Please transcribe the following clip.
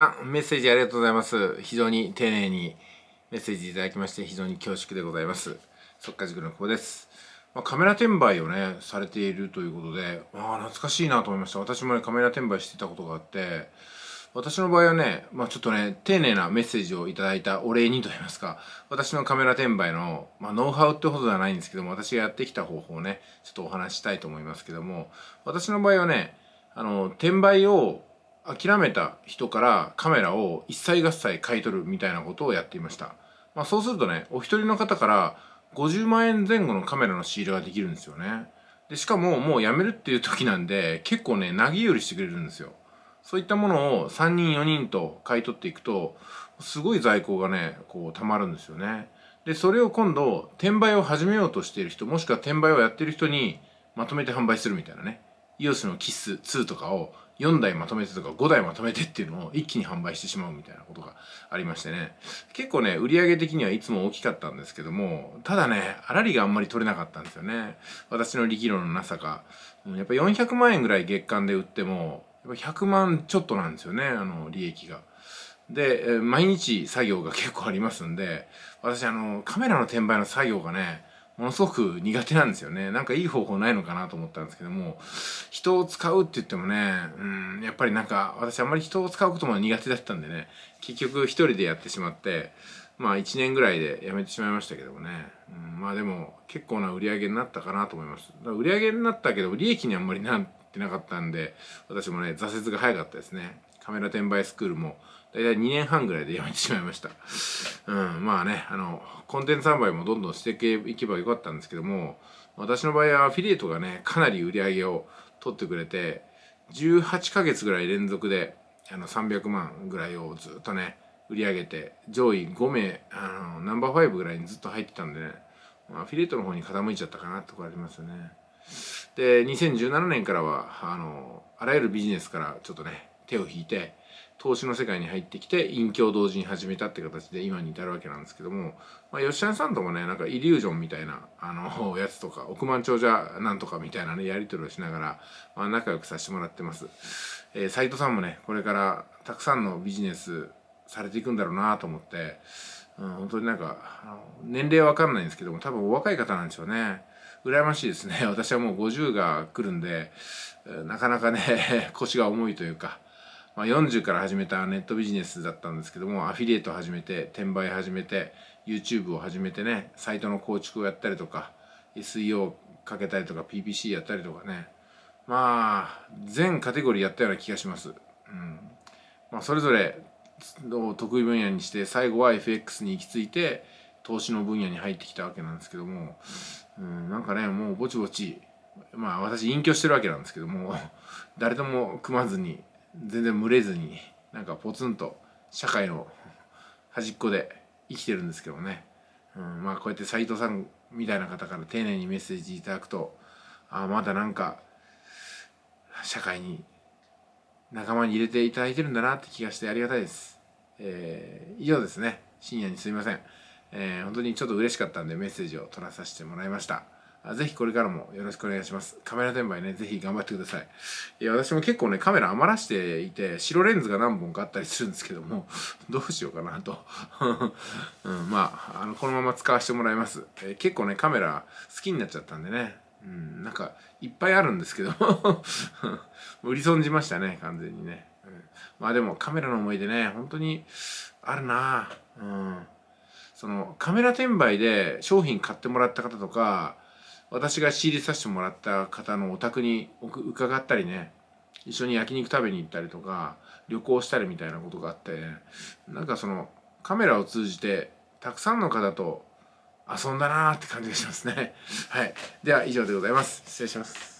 あメッセージありがとうございます。非常に丁寧にメッセージいただきまして、非常に恐縮でございます。っか、塾のこです。まあ、カメラ転売をね、されているということで、ああ、懐かしいなと思いました。私もね、カメラ転売してたことがあって、私の場合はね、まあ、ちょっとね、丁寧なメッセージをいただいたお礼にと言いますか、私のカメラ転売の、まあ、ノウハウってほどではないんですけども、私がやってきた方法をね、ちょっとお話したいと思いますけども、私の場合はね、あの、転売を諦めた人からカメラを一切合切買い取るみたいなことをやっていました、まあ、そうするとねお一人の方から50万円前後のカメラの仕入れができるんですよねでしかももうやめるっていう時なんで結構ね投げ売りしてくれるんですよそういったものを3人4人と買い取っていくとすごい在庫がねこうたまるんですよねでそれを今度転売を始めようとしている人もしくは転売をやってる人にまとめて販売するみたいなねイオ s のキス2とかを4台まとめてとか5台まとめてっていうのを一気に販売してしまうみたいなことがありましてね結構ね売上的にはいつも大きかったんですけどもただねあらりがあんまり取れなかったんですよね私の力量のなさかやっぱ400万円ぐらい月間で売ってもやっぱ100万ちょっとなんですよねあの利益が。で毎日作業が結構ありますんで私あのカメラの転売の作業がねものすごく苦手なんですよね。なんかいい方法ないのかなと思ったんですけども、人を使うって言ってもね、うん、やっぱりなんか私あんまり人を使うことも苦手だったんでね、結局一人でやってしまって、まあ1年ぐらいで辞めてしまいましたけどもね、うん、まあでも結構な売り上げになったかなと思います。売り上げになったけど利益にあんまりなってなかったんで、私もね、挫折が早かったですね。カメラ転売スクールも大体2年半ぐらいでやめてしまいました。うん、まあね、あの、コンテンツ販売もどんどんしていけばよかったんですけども、私の場合はアフィリエイトがね、かなり売り上げを取ってくれて、18ヶ月ぐらい連続で、あの、300万ぐらいをずっとね、売り上げて、上位5名、あの、ナンバー5ぐらいにずっと入ってたんでね、アフィリエイトの方に傾いちゃったかなってとこありますよね。で、2017年からは、あの、あらゆるビジネスからちょっとね、手を引いて投資の世界に入ってきて隠居を同時に始めたって形で今に至るわけなんですけども、まあ、吉谷さんともねなんかイリュージョンみたいなあのやつとか億万長者なんとかみたいなねやり取りをしながら、まあ、仲良くさせてもらってます斎、えー、藤さんもねこれからたくさんのビジネスされていくんだろうなと思って、うん、本当になんか年齢わかんないんですけども多分お若い方なんでしょうね羨ましいですね 私はもう50が来るんでなかなかね 腰が重いというかまあ、40から始めたネットビジネスだったんですけどもアフィリエイト始めて転売始めて YouTube を始めてねサイトの構築をやったりとか SEO かけたりとか PPC やったりとかねまあ全カテゴリーやったような気がします、うんまあ、それぞれの得意分野にして最後は FX に行き着いて投資の分野に入ってきたわけなんですけども、うん、なんかねもうぼちぼちまあ私隠居してるわけなんですけども 誰とも組まずに全然群れずになんかポツンと社会の端っこで生きてるんですけどね、うん、まあこうやって斎藤さんみたいな方から丁寧にメッセージいただくとああまだなんか社会に仲間に入れていただいてるんだなって気がしてありがたいです。えー、以上ですね深夜にすいません、えー、本当にちょっと嬉しかったんでメッセージを取らさせてもらいました。ぜひこれからもよろしくお願いします。カメラ転売ね、ぜひ頑張ってください。いや、私も結構ね、カメラ余らしていて、白レンズが何本かあったりするんですけども、どうしようかなと。うん、まあ、あの、このまま使わせてもらいます。えー、結構ね、カメラ好きになっちゃったんでね。うん、なんか、いっぱいあるんですけど、売り損じましたね、完全にね。うん、まあでも、カメラの思い出ね、本当に、あるなうん。その、カメラ転売で商品買ってもらった方とか、私が仕入れさせてもらった方のお宅に伺ったりね一緒に焼肉食べに行ったりとか旅行したりみたいなことがあってなんかそのカメラを通じてたくさんの方と遊んだなーって感じがしますねはいでは以上でございます失礼します